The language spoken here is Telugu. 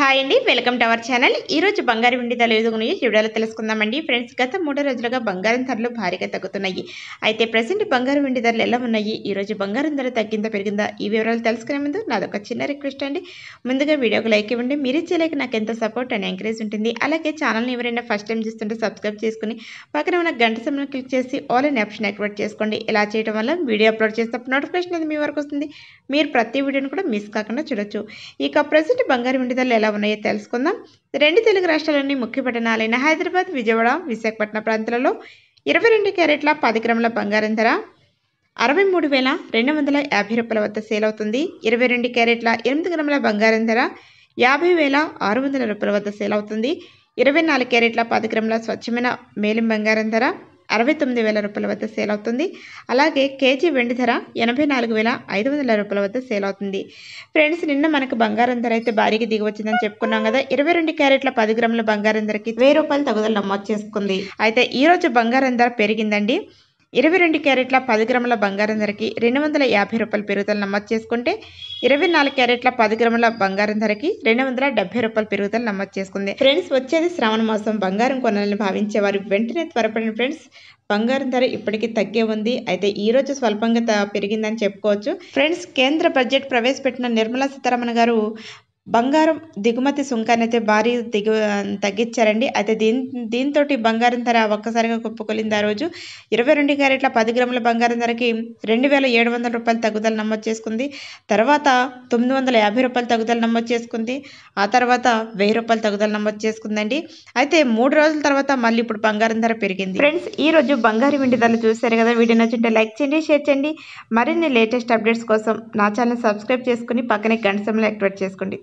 హాయ్ అండి వెల్కమ్ టు అవర్ ఛానల్ ఈరోజు బంగారు వెండి ధరలు ఎదుగు చూడాలో తెలుసుకుందామండి ఫ్రెండ్స్ గత మూడు రోజులుగా బంగారం ధరలు భారీగా తగ్గుతున్నాయి అయితే ప్రజెంట్ బంగారు వెండి ధరలు ఎలా ఉన్నాయి ఈరోజు బంగారం ధర తగ్గిందా పెరిగిందా ఈ వివరాలు తెలుసుకునే ముందు నాదొక చిన్న రిక్వెస్ట్ అండి ముందుగా వీడియోకి లైక్ ఇవ్వండి మీరు చేయలేక నాకు ఎంత సపోర్ట్ అని ఎంకరేజ్ ఉంటుంది అలాగే ఛానల్ని ఎవరైనా ఫస్ట్ టైం చూస్తుంటే సబ్స్క్రైబ్ చేసుకుని పక్కన ఉన్న గంట సమయం క్లిక్ చేసి ఆల్ అండ్ ఆప్షన్ యాక్టివేట్ చేసుకోండి ఇలా చేయడం వల్ల వీడియో అప్లోడ్ చేసినప్పుడు నోటిఫికేషన్ అది మీ వరకు వస్తుంది మీరు ప్రతి వీడియోని కూడా మిస్ కాకుండా చూడొచ్చు ఇక ప్రజెంట్ బంగారు వెండి ధరలు ఎలా ఉన్నాయో తెలుసుకుందాం రెండు తెలుగు రాష్ట్రాల్లోని ముఖ్య పట్టణాలైన హైదరాబాద్ విజయవాడ విశాఖపట్నం ప్రాంతాలలో ఇరవై రెండు క్యారెట్ల పది గ్రాముల బంగారం ధర అరవై మూడు వేల రెండు వందల యాభై రూపాయల వద్ద సేల్ అవుతుంది ఇరవై రెండు క్యారెట్ల ఎనిమిది గ్రాముల బంగారం ధర యాభై వేల ఆరు వందల రూపాయల వద్ద సేల్ అవుతుంది ఇరవై నాలుగు క్యారెట్ల పది గ్రాముల స్వచ్ఛమైన మేలిం బంగారం ధర అరవై తొమ్మిది వేల రూపాయల వద్ద సేల్ అవుతుంది అలాగే కేజీ వెండి ధర ఎనభై నాలుగు వేల ఐదు వందల రూపాయల వద్ద సేల్ అవుతుంది ఫ్రెండ్స్ నిన్న మనకు బంగారం ధర అయితే భారీగా దిగవచ్చిందని చెప్పుకున్నాం కదా ఇరవై రెండు క్యారెట్ల పది గ్రాముల బంగారం ధరకి వెయ్యి రూపాయలు తగుదల నమోదు చేసుకుంది అయితే ఈరోజు బంగారం ధర పెరిగిందండి ఇరవై రెండు క్యారెట్ల పది గ్రాముల బంగారం ధరకి రెండు వందల యాభై రూపాయల పెరుగుదల నమోదు చేసుకుంటే ఇరవై నాలుగు క్యారెట్ల పది గ్రాముల బంగారం ధరకి రెండు వందల డెబ్బై రూపాయల పెరుగుదల నమోదు చేసుకుంది ఫ్రెండ్స్ వచ్చేది శ్రావణ మాసం బంగారం కొనాలని భావించే వారు వెంటనే త్వరపడిన ఫ్రెండ్స్ బంగారం ధర ఇప్పటికీ తగ్గే ఉంది అయితే ఈ రోజు స్వల్పంగా పెరిగిందని చెప్పుకోవచ్చు ఫ్రెండ్స్ కేంద్ర బడ్జెట్ ప్రవేశపెట్టిన నిర్మలా సీతారామన్ గారు బంగారం దిగుమతి అయితే భారీ దిగు తగ్గించారండి అయితే దీని దీంతో బంగారం ధర ఒక్కసారిగా కుప్పకొలింది ఆ రోజు ఇరవై రెండు క్యారెట్ల పది గ్రాముల బంగారం ధరకి రెండు వేల ఏడు వందల రూపాయలు తగ్గుదల నమోదు చేసుకుంది తర్వాత తొమ్మిది వందల యాభై రూపాయలు తగ్గుదల నమోదు చేసుకుంది ఆ తర్వాత వెయ్యి రూపాయలు తగ్గుదల నమోదు చేసుకుందండి అయితే మూడు రోజుల తర్వాత మళ్ళీ ఇప్పుడు బంగారం ధర పెరిగింది ఫ్రెండ్స్ ఈ రోజు బంగారం వెండి ధరలు చూశారు కదా వీడియో నచ్చింటే లైక్ చేయండి షేర్ చేయండి మరిన్ని లేటెస్ట్ అప్డేట్స్ కోసం నా ఛానల్ సబ్స్క్రైబ్ చేసుకుని పక్కనే గంట సమయంలో యాక్టివేట్ చేసుకోండి